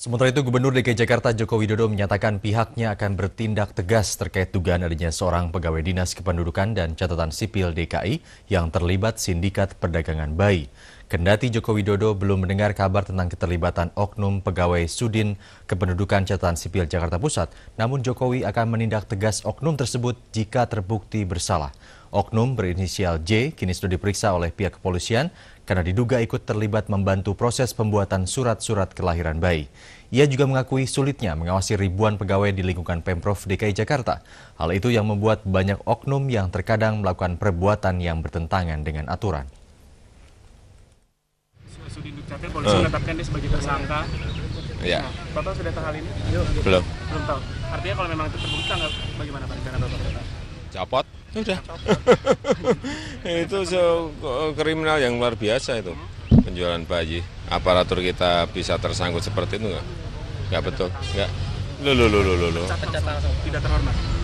Sementara itu Gubernur DKI Jakarta Joko Widodo menyatakan pihaknya akan bertindak tegas terkait dugaan adanya seorang pegawai dinas kependudukan dan catatan sipil DKI yang terlibat sindikat perdagangan bayi. Kendati Joko Widodo belum mendengar kabar tentang keterlibatan oknum pegawai Sudin kependudukan catatan sipil Jakarta Pusat, namun Jokowi akan menindak tegas oknum tersebut jika terbukti bersalah. Oknum berinisial J kini sudah diperiksa oleh pihak kepolisian karena diduga ikut terlibat membantu proses pembuatan surat-surat kelahiran bayi. Ia juga mengakui sulitnya mengawasi ribuan pegawai di lingkungan Pemprov DKI Jakarta. Hal itu yang membuat banyak oknum yang terkadang melakukan perbuatan yang bertentangan dengan aturan di Dukcapil polisi uh. menetapkan dia sebagai tersangka. Iya. Nah, Bapak sudah tahu hal ini? Yuk. Belum. Belum tahu. Artinya kalau memang itu terbukti tanggal bagaimana Pak rencana Bapak? Capot. Sudah. Ya itu so, kriminal yang luar biasa itu. Penjualan bayi. Aparatur kita bisa tersangkut seperti itu enggak? Enggak betul. Enggak. Lo lo lo lo lo. Tidak terhormat.